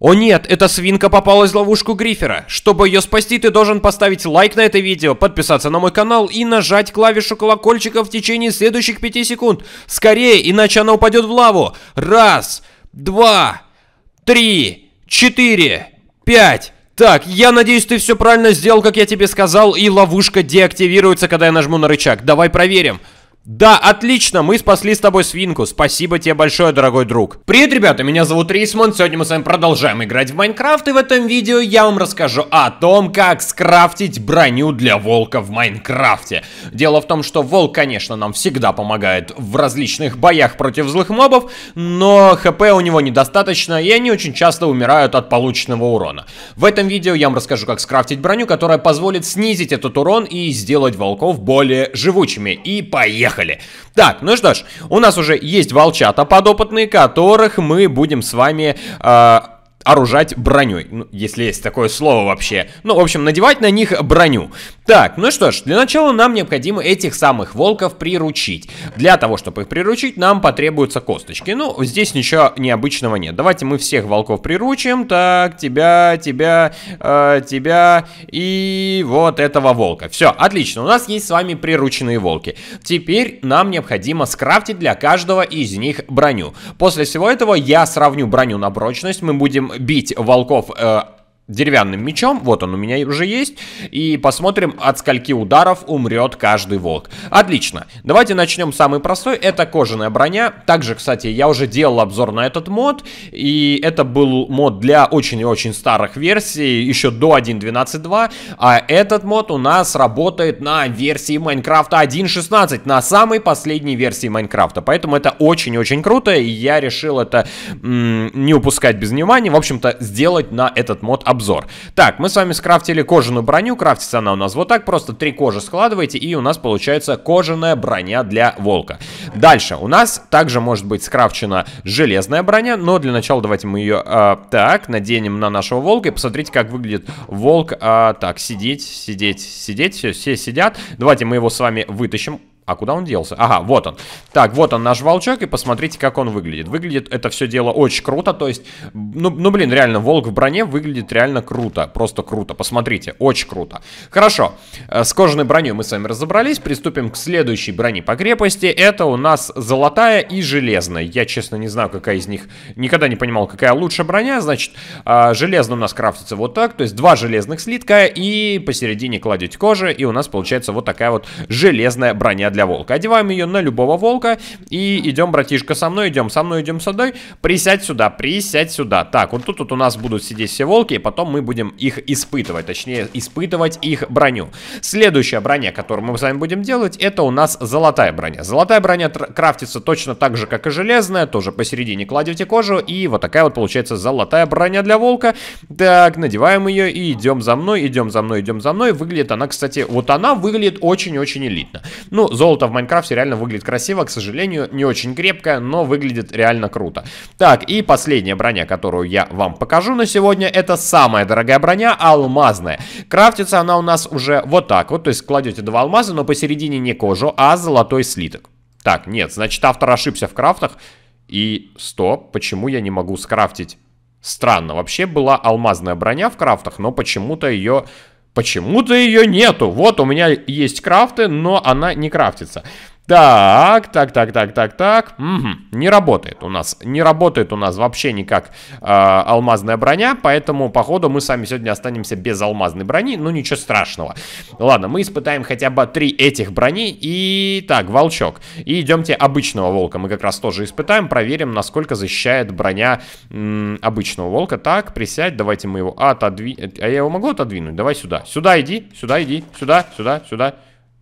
О нет, эта свинка попалась в ловушку грифера. Чтобы ее спасти, ты должен поставить лайк на это видео, подписаться на мой канал и нажать клавишу колокольчика в течение следующих пяти секунд. Скорее, иначе она упадет в лаву. Раз, два, три, четыре, пять. Так, я надеюсь, ты все правильно сделал, как я тебе сказал, и ловушка деактивируется, когда я нажму на рычаг. Давай проверим. Да, отлично, мы спасли с тобой свинку. Спасибо тебе большое, дорогой друг. Привет, ребята, меня зовут Рисмон. Сегодня мы с вами продолжаем играть в Майнкрафт. И в этом видео я вам расскажу о том, как скрафтить броню для волка в Майнкрафте. Дело в том, что волк, конечно, нам всегда помогает в различных боях против злых мобов, но хп у него недостаточно, и они очень часто умирают от полученного урона. В этом видео я вам расскажу, как скрафтить броню, которая позволит снизить этот урон и сделать волков более живучими. И поехали! Поехали! Так, ну что ж, у нас уже есть волчата подопытные, которых мы будем с вами... Э, оружать броней, ну, если есть такое слово вообще. Ну, в общем, надевать на них броню. Так, ну что ж, для начала нам необходимо этих самых волков приручить. Для того, чтобы их приручить, нам потребуются косточки. Ну, здесь ничего необычного нет. Давайте мы всех волков приручим. Так, тебя, тебя, э, тебя и вот этого волка. Все, отлично, у нас есть с вами прирученные волки. Теперь нам необходимо скрафтить для каждого из них броню. После всего этого я сравню броню на прочность. Мы будем бить волков... Э, деревянным мечом, вот он у меня уже есть, и посмотрим, от скольки ударов умрет каждый волк. Отлично, давайте начнем самый простой, это кожаная броня, также, кстати, я уже делал обзор на этот мод, и это был мод для очень и очень старых версий, еще до 1.12.2, а этот мод у нас работает на версии Майнкрафта 1.16, на самой последней версии Майнкрафта, поэтому это очень и очень круто, и я решил это не упускать без внимания, в общем-то, сделать на этот мод обзор. Так, мы с вами скрафтили кожаную броню, крафтится она у нас вот так, просто три кожи складываете, и у нас получается кожаная броня для волка. Дальше, у нас также может быть скрафчена железная броня, но для начала давайте мы ее э, а, так наденем на нашего волка, и посмотрите, как выглядит волк. Э, так, сидеть, сидеть, сидеть, все, все сидят. Давайте мы его с вами вытащим а куда он делся? Ага, вот он. Так, вот он наш волчок, и посмотрите, как он выглядит. Выглядит это все дело очень круто, то есть, ну, ну блин, реально, волк в броне выглядит реально круто, просто круто. Посмотрите, очень круто. Хорошо, э, с кожаной броней мы с вами разобрались, приступим к следующей броне по крепости. Это у нас золотая и железная. Я, честно, не знаю, какая из них, никогда не понимал, какая лучше броня. Значит, э, железная у нас крафтится вот так, то есть два железных слитка, и посередине кладете кожи, и у нас получается вот такая вот железная броня для волка. Одеваем ее на любого волка и идем, братишка, со мной, идем, со мной, идем сюда. Присядь сюда, присядь сюда. Так, вот тут вот у нас будут сидеть все волки, и потом мы будем их испытывать, точнее, испытывать их броню. Следующая броня, которую мы с вами будем делать, это у нас золотая броня. Золотая броня крафтится точно так же, как и железная, тоже посередине кладете кожу, и вот такая вот получается золотая броня для волка. Так, надеваем ее и идем за мной, идем за мной, идем за мной. Выглядит она, кстати, вот она выглядит очень-очень элитно. Ну, Золото в Майнкрафте реально выглядит красиво, к сожалению, не очень крепко, но выглядит реально круто. Так, и последняя броня, которую я вам покажу на сегодня, это самая дорогая броня, алмазная. Крафтится она у нас уже вот так вот, то есть кладете два алмаза, но посередине не кожу, а золотой слиток. Так, нет, значит автор ошибся в крафтах. И стоп, почему я не могу скрафтить? Странно, вообще была алмазная броня в крафтах, но почему-то ее Почему-то ее нету. Вот у меня есть крафты, но она не крафтится. Так, так, так, так, так, так. Угу. Не работает у нас. Не работает у нас вообще никак э, алмазная броня. Поэтому, походу, мы с вами сегодня останемся без алмазной брони. Ну, ничего страшного. Ладно, мы испытаем хотя бы три этих брони. И так, волчок. И идемте обычного волка. Мы как раз тоже испытаем. Проверим, насколько защищает броня м, обычного волка. Так, присядь. Давайте мы его отодвинем. А э, я его могу отодвинуть? Давай сюда. Сюда иди, сюда иди, сюда, сюда, сюда.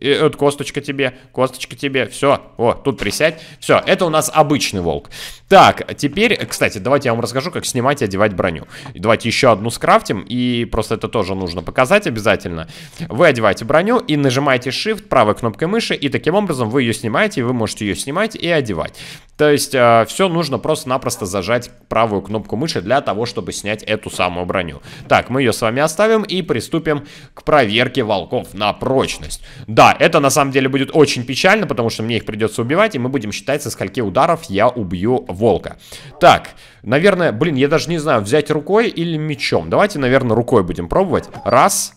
И э, вот косточка тебе, косточка тебе, все, о, тут присядь, все, это у нас обычный волк. Так, теперь, кстати, давайте я вам расскажу, как снимать и одевать броню. Давайте еще одну скрафтим, и просто это тоже нужно показать обязательно. Вы одеваете броню и нажимаете Shift правой кнопкой мыши, и таким образом вы ее снимаете, и вы можете ее снимать и одевать. То есть, э, все нужно просто-напросто зажать правую кнопку мыши для того, чтобы снять эту самую броню. Так, мы ее с вами оставим и приступим к проверке волков на прочность. Да, это на самом деле будет очень печально, потому что мне их придется убивать, и мы будем считать, со скольки ударов я убью волка. Так, наверное, блин, я даже не знаю, взять рукой или мечом. Давайте, наверное, рукой будем пробовать. Раз,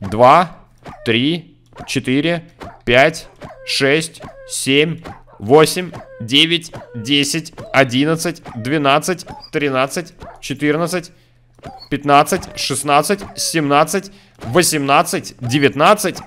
два, три, четыре, пять, шесть, семь... 8, 9, 10, 11, 12, 13, 14, 15, 16, 17, 18, 19,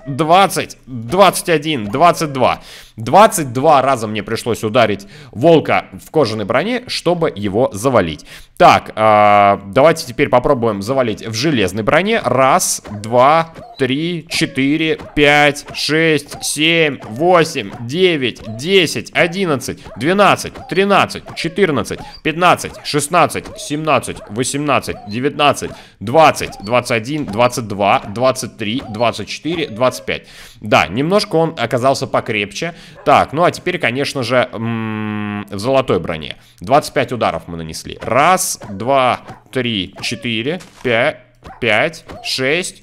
20, 21, 22. 22 раза мне пришлось ударить волка в кожаной броне, чтобы его завалить. Так, э, давайте теперь попробуем завалить в железной броне. Раз, два, три, четыре, пять, шесть, семь, восемь, девять, десять, одиннадцать, двенадцать, тринадцать, четырнадцать, пятнадцать, шестнадцать, семнадцать, восемнадцать, девятнадцать, двадцать, двадцать один, двадцать два, 23, 24, 25. Да, немножко он оказался покрепче. Так, ну а теперь, конечно же, в золотой броне. 25 ударов мы нанесли. Раз, два, три, четыре, пять, пять, шесть,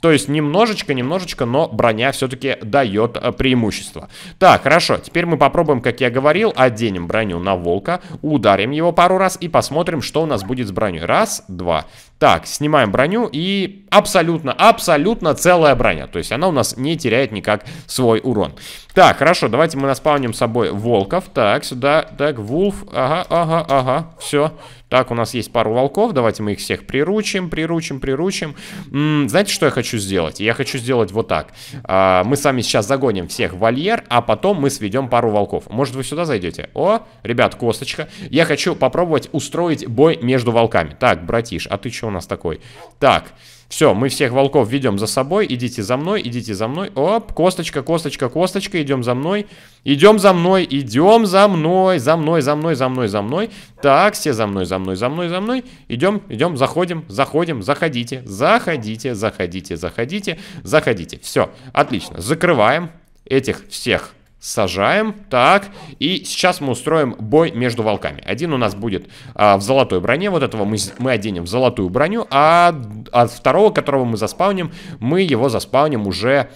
То есть немножечко-немножечко, но броня все-таки дает э, преимущество. Так, хорошо, теперь мы попробуем, как я говорил, оденем броню на волка, ударим его пару раз и посмотрим, что у нас будет с броней. Раз, два. Так, снимаем броню и абсолютно, абсолютно целая броня. То есть она у нас не теряет никак свой урон. Так, хорошо, давайте мы наспавним с собой волков. Так, сюда, так, вулф, ага, ага, ага, все. Все. Так, у нас есть пару волков, давайте мы их всех приручим, приручим, приручим. М -м, знаете, что я хочу сделать? Я хочу сделать вот так. А, мы сами сейчас загоним всех в вольер, а потом мы сведем пару волков. Может, вы сюда зайдете? О, ребят, косточка. Я хочу попробовать устроить бой между волками. Так, братиш, а ты что у нас такой? Так, все, мы всех волков ведем за собой. Идите за мной, идите за мной. Оп, косточка, косточка, косточка, идем за мной. Идем за мной, идем за мной, за мной, за мной, за мной, за мной. Так, все за мной, за мной, за мной, за мной. Идем, идем, заходим, заходим, заходите, заходите, заходите, заходите, заходите. Все, отлично. Закрываем этих всех Сажаем, так, и сейчас мы устроим бой между волками Один у нас будет а, в золотой броне, вот этого мы, мы оденем в золотую броню А от второго, которого мы заспауним, мы его заспауним уже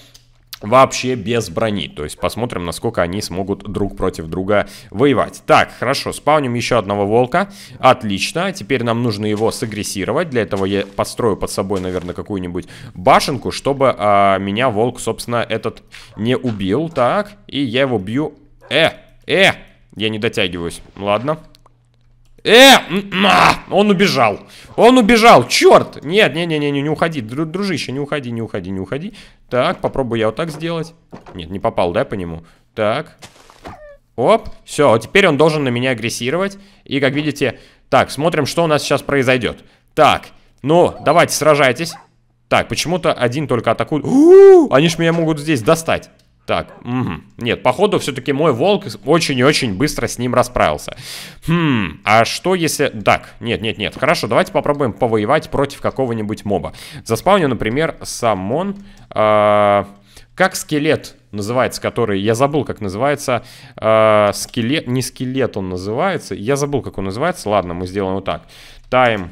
вообще без брони. То есть посмотрим, насколько они смогут друг против друга воевать. Так, хорошо, спауним еще одного волка. Отлично. Теперь нам нужно его сагрессировать. Для этого я построю под собой, наверное, какую-нибудь башенку, чтобы э, меня волк, собственно, этот не убил. Так, и я его бью. Э, э, я не дотягиваюсь. Ладно. Э, на! он убежал. Он убежал, черт. Нет, не, не, не, не, не уходи, дружище, не уходи, не уходи, не уходи. Так, попробую я вот так сделать. Нет, не попал, да, по нему? Так. Оп, все, теперь он должен на меня агрессировать. И, как видите, так, смотрим, что у нас сейчас произойдет. Так, ну, давайте, сражайтесь. Так, почему-то один только атакует. они ж меня могут здесь достать. Так, угу. нет, походу все-таки мой волк очень и очень быстро с ним расправился. Хм, а что если... Так, нет, нет, нет, хорошо, давайте попробуем повоевать против какого-нибудь моба. Заспавню, например, самон... Э, как скелет называется, который... Я забыл, как называется. Э, а, скелет... Не скелет он называется. Я забыл, как он называется. Ладно, мы сделаем вот так. Time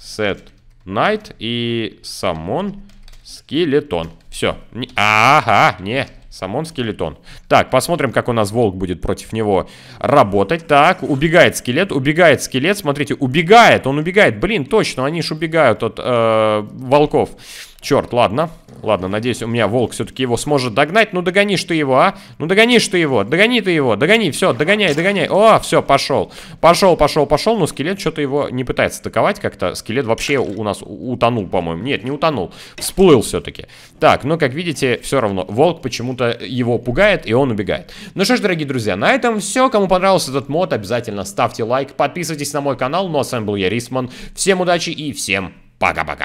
set night и самон скелетон. Все. Ага, не... Самон скелетон. Так, посмотрим, как у нас волк будет против него работать. Так, убегает скелет, убегает скелет. Смотрите, убегает, он убегает. Блин, точно, они же убегают от э, волков. Волков. Черт, ладно. Ладно, надеюсь, у меня волк все-таки его сможет догнать. Ну догони что его, а? Ну догони что его, догони ты его, догони, все, догоняй, догоняй. О, все, пошел. Пошел, пошел, пошел, но скелет что-то его не пытается атаковать как-то. Скелет вообще у нас утонул, по-моему. Нет, не утонул, всплыл все-таки. Так, но ну, как видите, все равно волк почему-то его пугает и он убегает. Ну что ж, дорогие друзья, на этом все. Кому понравился этот мод, обязательно ставьте лайк, подписывайтесь на мой канал. Ну а с вами был я, Рисман. Всем удачи и всем пока-пока.